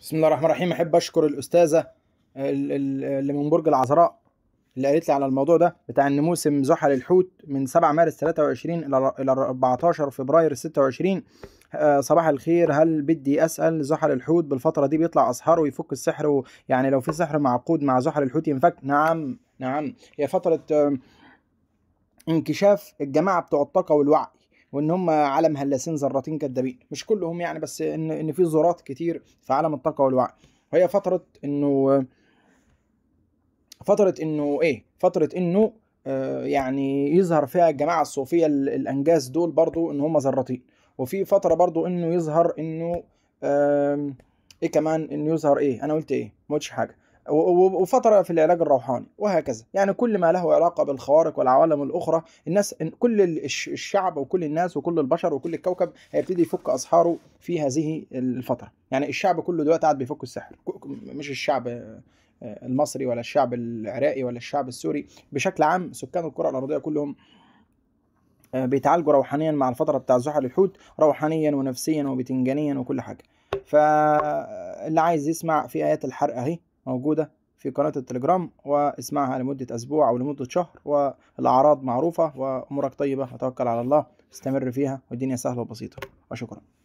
بسم الله الرحمن الرحيم احب اشكر الاستاذه آه، اللي من برج العذراء اللي قالت لي على الموضوع ده بتاع ان موسم زحل الحوت من 7 مارس 23 الى 14 فبراير 26 آه، صباح الخير هل بدي اسال زحل الحوت بالفتره دي بيطلع اسحار ويفك السحر يعني لو في سحر معقود مع زحل الحوت ينفك نعم نعم هي فتره آه، انكشاف الجماعه بتوع الطاقه والوعي وان هم عالم هلاسين ذراتين كدابين مش كلهم يعني بس ان ان في ذرات كتير في عالم الطاقه والوعي وهي فتره انه فتره انه ايه فتره انه آه، يعني يظهر فيها الجماعه الصوفيه الانجاز دول برضو ان هم ذراتين وفي فتره برضو انه يظهر انه ايه كمان انه يظهر ايه انا قلت ايه ما قلتش حاجه وفترة في العلاج الروحاني وهكذا يعني كل ما له علاقة بالخوارق والعوالم الأخرى الناس كل الشعب وكل الناس وكل البشر وكل الكوكب هيبتدي يفك أسحاره في هذه الفترة يعني الشعب كله دلوقتي قاعد بيفك السحر مش الشعب آه، آه، المصري ولا الشعب العراقي ولا الشعب السوري بشكل عام سكان الكرة الأرضية كلهم آه، بيتعالجوا روحانيا مع الفترة بتاع زحل الحوت روحانيا ونفسيا وبتنجانيا وكل حاجة فاللي عايز يسمع في آيات الحرق أهي موجودة في قناة التليجرام واسمعها لمدة أسبوع أو لمدة شهر والأعراض معروفة وأمورك طيبة وتوكل على الله استمر فيها والدنيا سهلة وبسيطة وشكرا